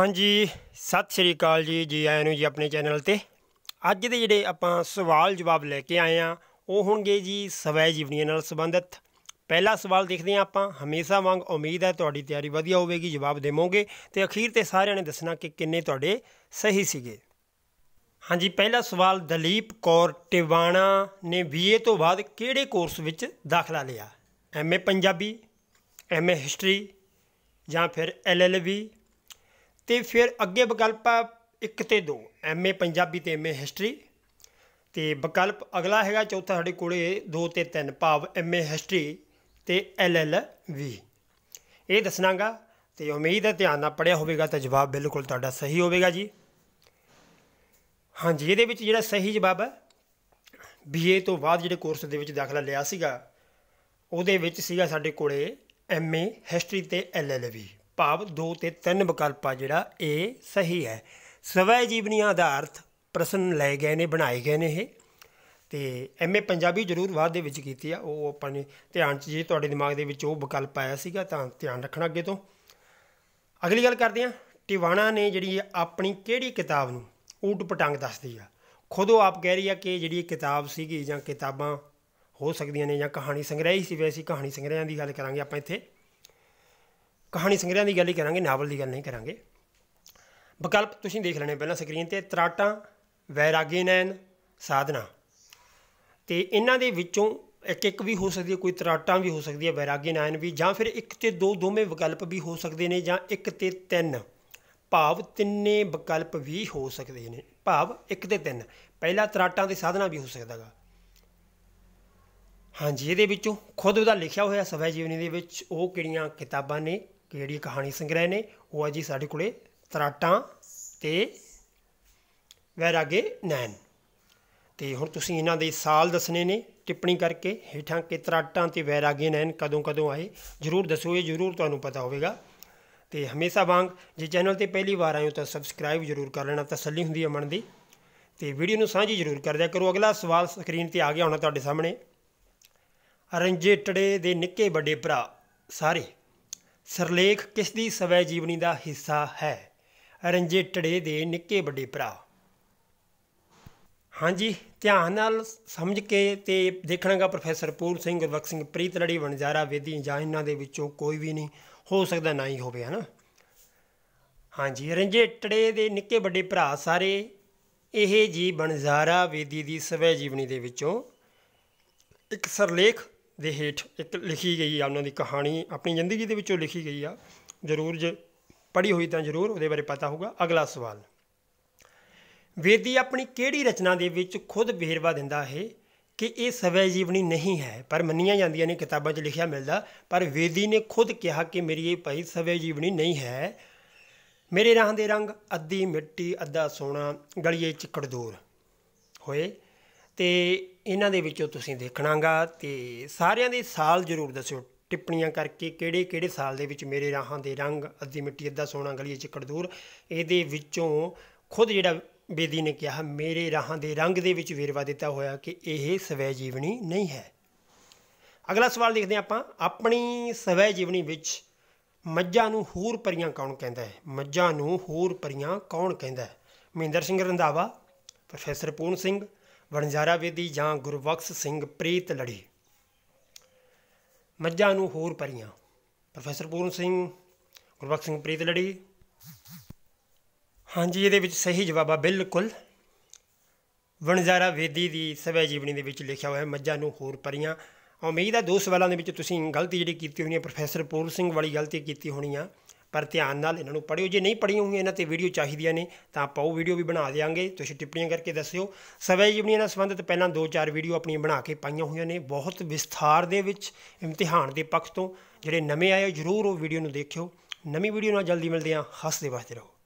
ਹਾਂਜੀ ਸਤਿ ਸ੍ਰੀ ਅਕਾਲ ਜੀ ਜੀ ਆਇਆਂ ਨੂੰ ਜੀ ਆਪਣੇ ਚੈਨਲ ਤੇ ਅੱਜ ਦੇ ਜਿਹੜੇ ਆਪਾਂ ਸਵਾਲ ਜਵਾਬ ਲੈ ਕੇ ਆਏ ਆ ਉਹ ਹੋਣਗੇ ਜੀ ਸਵੈ ਜੀਵਨੀ ਨਾਲ ਸੰਬੰਧਿਤ ਪਹਿਲਾ ਸਵਾਲ ਦੇਖਦੇ ਆ ਆਪਾਂ ਹਮੇਸ਼ਾ ਵਾਂਗ ਉਮੀਦ ਹੈ ਤੁਹਾਡੀ ਤਿਆਰੀ ਵਧੀਆ ਹੋਵੇਗੀ ਜਵਾਬ ਦੇਵੋਗੇ ਤੇ ਅਖੀਰ ਤੇ ਸਾਰਿਆਂ ਨੇ ਦੱਸਣਾ ਕਿ ਕਿੰਨੇ ਤੁਹਾਡੇ ਸਹੀ ਸੀਗੇ ਹਾਂਜੀ ਪਹਿਲਾ ਸਵਾਲ ਦਲੀਪ ਕੌਰ ਟਿਵਾਣਾ ਨੇ ਬੀਏ ਤੋਂ ਬਾਅਦ ਕਿਹੜੇ ਕੋਰਸ ਵਿੱਚ ਦਾਖਲਾ ਲਿਆ ਐਮਏ ਪੰਜਾਬੀ ਐਮਏ ਹਿਸਟਰੀ ਜਾਂ ਫਿਰ ਐਲਐਲਬੀ ਤੇ ਫਿਰ ਅੱਗੇ ਵਿਕਲਪ 1 ਤੇ 2 ਐਮਏ ਪੰਜਾਬੀ ਤੇ ਐਮਏ ਹਿਸਟਰੀ ਤੇ ਵਿਕਲਪ ਅਗਲਾ ਹੈਗਾ ਚੌਥਾ ਸਾਡੇ ਕੋਲੇ 2 ਤੇ 3 ਭਾਵ ਐਮਏ ਹਿਸਟਰੀ ਤੇ ਐਲਐਲਬੀ ਇਹ ਦੱਸਣਾਗਾ ਤੇ ਉਮੀਦ ਹੈ ਧਿਆਨ ਨਾਲ ਪੜਿਆ ਹੋਵੇਗਾ ਤਾਂ ਜਵਾਬ ਬਿਲਕੁਲ ਤੁਹਾਡਾ ਸਹੀ ਹੋਵੇਗਾ ਜੀ ਹਾਂਜੀ ਇਹਦੇ ਵਿੱਚ ਜਿਹੜਾ ਸਹੀ ਜਵਾਬ ਹੈ ਬੀਏ ਤੋਂ ਬਾਅਦ ਜਿਹੜੇ ਕੋਰਸ ਦੇ ਵਿੱਚ ਦਾਖਲਾ ਲਿਆ ਸੀਗਾ ਉਹਦੇ ਵਿੱਚ ਸੀਗਾ ਸਾਡੇ ਕੋਲੇ ਐਮਏ ਹਿਸਟਰੀ ਤੇ ਐਲਐਲਬੀ ਭਾਵ 2 ਤੇ 3 ਵਿਕਲਪ ਆ ਜਿਹੜਾ ਇਹ ਸਹੀ ਹੈ ਸਵੈ ਜੀਵਨੀ ਆਧਾਰਤ ਪ੍ਰਸ਼ਨ ਲਏ ਗਏ ਨੇ ਬਣਾਏ ਗਏ ਨੇ ਇਹ ਤੇ ਐਮਏ ਪੰਜਾਬੀ ਜ਼ਰੂਰ ਬਾਅਦ ਦੇ ਵਿੱਚ ਕੀਤੀ ਆ ਉਹ ਆਪਾਂ ਨੇ ਧਿਆਨ 'ਚ ਜੇ ਤੁਹਾਡੇ ਦਿਮਾਗ ਦੇ ਵਿੱਚ ਉਹ ਵਿਕਲਪ ਆਇਆ ਸੀਗਾ ਤਾਂ ਧਿਆਨ ਰੱਖਣਾ ਅੱਗੇ ਤੋਂ ਅਗਲੀ ਗੱਲ ਕਰਦੇ ਆ ਟਿਵਾਣਾ ਨੇ ਜਿਹੜੀ ਆਪਣੀ ਕਿਹੜੀ ਕਿਤਾਬ ਨੂੰ ਊਟ ਪਟੰਗ ਦੱਸਦੀ ਆ ਖੁਦ ਉਹ ਆਪ ਕਹਿ ਰਹੀ ਆ ਕਿ ਜਿਹੜੀ ਕਿਤਾਬ ਸੀਗੀ ਜਾਂ ਕਿਤਾਬਾਂ ਹੋ ਸਕਦੀਆਂ ਨੇ ਜਾਂ ਕਹਾਣੀ ਸੰਗ੍ਰਹਿ ਸੀ ਵੈਸੀ ਕਹਾਣੀ ਸੰਗ੍ਰਹਿਾਂ ਦੀ ਗੱਲ ਕਰਾਂਗੇ ਆਪਾਂ ਇੱਥੇ ਕਹਾਣੀ ਸੰਗ੍ਰਹਿ ਦੀ ਗੱਲ ਹੀ ਕਰਾਂਗੇ ਨਾਵਲ ਦੀ ਗੱਲ ਨਹੀਂ ਕਰਾਂਗੇ ਵਿਕਲਪ ਤੁਸੀਂ ਦੇਖ ਲੈਣੇ ਪਹਿਲਾਂ ਸਕਰੀਨ ਤੇ ਤਰਾਟਾਂ ਵੈਰਾਗੀ ਨੈਣ ਸਾਧਨਾ ਤੇ ਇਹਨਾਂ ਦੇ ਵਿੱਚੋਂ ਇੱਕ ਇੱਕ ਵੀ ਹੋ ਸਕਦੀ ਹੈ ਕੋਈ ਤਰਾਟਾਂ ਵੀ ਹੋ ਸਕਦੀ ਹੈ ਵੈਰਾਗੀ ਨਾਇਨ ਵੀ ਜਾਂ ਫਿਰ ਇੱਕ ਤੇ ਦੋ ਦੋਵੇਂ ਵਿਕਲਪ ਵੀ ਹੋ ਸਕਦੇ ਨੇ ਜਾਂ ਇੱਕ ਤੇ ਤਿੰਨ ਭਾਵ ਤਿੰਨੇ ਵਿਕਲਪ ਵੀ ਹੋ ਸਕਦੇ ਨੇ ਭਾਵ ਇੱਕ ਤੇ ਤਿੰਨ ਪਹਿਲਾ ਤਰਾਟਾਂ ਦੇ ਸਾਧਨਾ ਵੀ ਹੋ ਸਕਦਾਗਾ ਹਾਂਜੀ ਇਹਦੇ ਵਿੱਚੋਂ ਖੁਦ ਉਹਦਾ ਲਿਖਿਆ ਹੋਇਆ ਸਵੈ ਜੀਵਨੀ ਦੇ ਵਿੱਚ ਉਹ ਕਿਹੜੀਆਂ ਕਿਤਾਬਾਂ ਨੇ ਕਿ ਜਿਹੜੀ ਕਹਾਣੀ ਸੰਗ੍ਰਹਿ ਨੇ ਉਹ ਆ ਜੀ ਸਾਡੇ ਕੋਲੇ ਤਰਾਟਾਂ ਤੇ ਵੈਰਾਗੇ ਨੈਣ ਤੇ ਹੁਣ ਤੁਸੀਂ ਇਹਨਾਂ ਦੇ ਸਾਲ ਦੱਸਨੇ ਨੇ ਟਿੱਪਣੀ ਕਰਕੇ ਹੇਠਾਂ ਕਿ ਤਰਾਟਾਂ ਤੇ ਵੈਰਾਗੇ ਨੈਣ ਕਦੋਂ ਕਦੋਂ ਆਏ ਜਰੂਰ ਦੱਸੋ ਇਹ ਜਰੂਰ ਤੁਹਾਨੂੰ ਪਤਾ ਹੋਵੇਗਾ ਤੇ ਹਮੇਸ਼ਾ ਵਾਂਗ ਜੇ ਚੈਨਲ ਤੇ ਪਹਿਲੀ ਵਾਰ ਆਏ ਹੋ ਤਾਂ ਸਬਸਕ੍ਰਾਈਬ ਜਰੂਰ ਕਰ ਲੈਣਾ ਤਸੱਲੀ ਹੁੰਦੀ ਹੈ ਮਨ ਦੀ ਤੇ ਵੀਡੀਓ ਨੂੰ ਸਾਂਝੀ ਜਰੂਰ ਕਰ ਦਿਆ ਕਰੋ ਅਗਲਾ ਸਵਾਲ ਸਕਰੀਨ ਤੇ ਆ ਗਿਆ ਹੋਣਾ ਤੁਹਾਡੇ ਸਾਹਮਣੇ ਟੜੇ ਦੇ ਨਿੱਕੇ ਵੱਡੇ ਭਰਾ ਸਾਰੇ ਸਰਲੇਖ ਕਿਸ ਦੀ ਸਵੈ ਜੀਵਨੀ ਦਾ ਹਿੱਸਾ ਹੈ ਰੰਜੇ ਟੜੇ ਦੇ ਨਿੱਕੇ ਵੱਡੇ ਭਰਾ ਹਾਂਜੀ ਧਿਆਨ ਨਾਲ ਸਮਝ ਕੇ ਤੇ ਦੇਖਣਾਗਾ ਪ੍ਰੋਫੈਸਰ ਪੂਰ ਸਿੰਘ ਗੁਰਬਖ ਸਿੰਘ ਪ੍ਰੀਤ ਲੜੀ ਵਣਜਾਰਾ ਵੇਦੀ ਜਾਂ ਇਹਨਾਂ ਦੇ ਵਿੱਚੋਂ ਕੋਈ ਵੀ ਨਹੀਂ ਹੋ ਸਕਦਾ ਨਾ ਹੀ ਹੋਵੇ ਹਨਾ ਹਾਂਜੀ ਰੰਜੇ ਟੜੇ ਦੇ ਨਿੱਕੇ ਵੱਡੇ ਭਰਾ ਸਾਰੇ ਇਹ ਜੀ ਬਣਜ਼ਾਰਾ ਵੇਦੀ ਦੀ ਸਵੈ ਜੀਵਨੀ ਦੇ ਵਿੱਚੋਂ ਇੱਕ ਸਰਲੇਖ ਦੇ ਹੇਠ ਇੱਕ ਲਿਖੀ ਗਈ ਆ ਉਹਨਾਂ ਦੀ ਕਹਾਣੀ ਆਪਣੀ ਜ਼ਿੰਦਗੀ ਦੇ ਵਿੱਚੋਂ ਲਿਖੀ ਗਈ ਆ ਜ਼ਰੂਰ ਜੇ ਪੜ੍ਹੀ ਹੋਈ ਤਾਂ ਜ਼ਰੂਰ ਉਹਦੇ ਬਾਰੇ ਪਤਾ ਹੋਊਗਾ ਅਗਲਾ ਸਵਾਲ ਵੇਦੀ ਆਪਣੀ ਕਿਹੜੀ ਰਚਨਾ ਦੇ ਵਿੱਚ ਖੁਦ ਬਿਹਰਵਾ ਦਿੰਦਾ ਹੈ ਕਿ ਇਹ ਸਵੈ ਜੀਵਨੀ ਨਹੀਂ ਹੈ ਪਰ ਮੰਨੀਆਂ ਜਾਂਦੀਆਂ ਨੇ ਕਿਤਾਬਾਂ 'ਚ ਲਿਖਿਆ ਮਿਲਦਾ ਪਰ ਵੇਦੀ ਨੇ ਖੁਦ ਕਿਹਾ ਕਿ ਮੇਰੀ ਇਹ ਭਾਈ ਸਵੈ ਜੀਵਨੀ ਨਹੀਂ ਹੈ ਮੇਰੇ ਰਾਹ ਦੇ ਰੰਗ ਅੱਧੀ ਮਿੱਟੀ ਅੱਧਾ ਸੋਨਾ ਗਲੀਏ ਚਿੱਕੜ ਦੂਰ ਹੋਏ ਤੇ ਇਹਨਾਂ ਦੇ ਵਿੱਚੋਂ ਤੁਸੀਂ ਦੇਖਣਾਗਾ ਤੇ ਸਾਰਿਆਂ ਦੇ ਸਾਲ ਜ਼ਰੂਰ ਦੱਸਿਓ ਟਿੱਪਣੀਆਂ ਕਰਕੇ ਕਿਹੜੇ ਕਿਹੜੇ ਸਾਲ ਦੇ ਵਿੱਚ ਮੇਰੇ ਰਾਹਾਂ ਦੇ ਰੰਗ ਅੱਧੀ ਮਿੱਟੀ ਅੱਧਾ ਸੋਨਾ ਗਲੀਏ ਚਿੱਕੜ ਦੂਰ ਇਹਦੇ ਵਿੱਚੋਂ ਖੁਦ ਜਿਹੜਾ ਬੇਦੀ ਨੇ ਕਿਹਾ ਮੇਰੇ ਰਾਹਾਂ ਦੇ ਰੰਗ ਦੇ ਵਿੱਚ ਵੇਰਵਾ ਦਿੱਤਾ ਹੋਇਆ ਕਿ ਇਹ ਸਵੈ ਜੀਵਨੀ ਨਹੀਂ ਹੈ ਅਗਲਾ ਸਵਾਲ ਦੇਖਦੇ ਆਪਾਂ ਆਪਣੀ ਸਵੈ ਜੀਵਨੀ ਵਿੱਚ ਮੱਝਾਂ ਨੂੰ ਹੂਰ ਪਰੀਆਂ ਕੌਣ ਕਹਿੰਦਾ ਹੈ ਮੱਝਾਂ ਨੂੰ ਹੂਰ ਪਰੀਆਂ ਕੌਣ ਕਹਿੰਦਾ ਹੈ ਮਹਿੰਦਰ ਸਿੰਘ ਰੰਧਾਵਾ ਪ੍ਰੋਫੈਸਰ ਪੂਨ ਸਿੰਘ ਵਣਜਾਰਾ ਵੇਦੀ ਜਾਂ ਗੁਰਬਖਸ਼ ਸਿੰਘ ਪ੍ਰੀਤ ਲੜੀ ਮੱਝਾਂ ਨੂੰ ਹੋਰ ਪਰੀਆਂ ਪ੍ਰੋਫੈਸਰ ਪੂਰਨ ਸਿੰਘ ਗੁਰਬਖਸ਼ ਸਿੰਘ ਪ੍ਰੀਤ ਲੜੀ ਹਾਂਜੀ ਇਹਦੇ ਵਿੱਚ ਸਹੀ ਜਵਾਬ ਆ ਬਿਲਕੁਲ ਵਣਜਾਰਾ ਵੇਦੀ ਦੀ ਸਵੈ ਜੀਵਨੀ ਦੇ ਵਿੱਚ ਲਿਖਿਆ ਹੋਇਆ ਮੱਝਾਂ ਨੂੰ ਹੋਰ ਪਰੀਆਂ ਉਮੀਦ ਆ ਦੋ ਸਵਾਲਾਂ ਦੇ ਵਿੱਚ ਤੁਸੀਂ ਗਲਤੀ ਜਿਹੜੀ ਕੀਤੀ ਹੋਣੀ ਹੈ ਪ੍ਰੋਫੈਸਰ ਪੂਰਨ ਸਿੰਘ ਵਾਲੀ ਗਲਤੀ ਕੀਤੀ ਹੋਣੀ ਆ ਪਰ ਧਿਆਨ ਨਾਲ ਇਹਨਾਂ ਨੂੰ ਪੜਿਓ ਜੇ ਨਹੀਂ ਪੜੀਆਂ ਹੋਈਆਂ ਇਹਨਾਂ ਤੇ ਵੀਡੀਓ ਚਾਹੀਦੀਆਂ ਨੇ ਤਾਂ ਆਪਾਂ ਉਹ ਵੀਡੀਓ ਵੀ ਬਣਾ ਦੇਵਾਂਗੇ ਤੁਸੀਂ ਟਿੱਪਣੀਆਂ ਕਰਕੇ ਦੱਸਿਓ ਸਵੈ ਜੀਵਨੀ ਨਾਲ ਸੰਬੰਧਿਤ ਪਹਿਲਾਂ 2-4 ਵੀਡੀਓ ਆਪਣੀਆਂ ਬਣਾ ਕੇ ਪਾਈਆਂ ਹੋਈਆਂ ਨੇ ਬਹੁਤ ਵਿਸਥਾਰ ਦੇ ਵਿੱਚ ਇਮਤਿਹਾਨ ਦੇ ਪੱਖ ਤੋਂ ਜਿਹੜੇ ਨਵੇਂ ਆਏ ਜ਼ਰੂਰ ਉਹ ਵੀਡੀਓ ਨੂੰ ਦੇਖਿਓ ਨਵੀਂ ਵੀਡੀਓ ਨਾਲ ਜਲਦੀ ਮਿਲਦੇ ਹਾਂ ਹੱਸਦੇ ਵਾਸਤੇ ਰਹੋ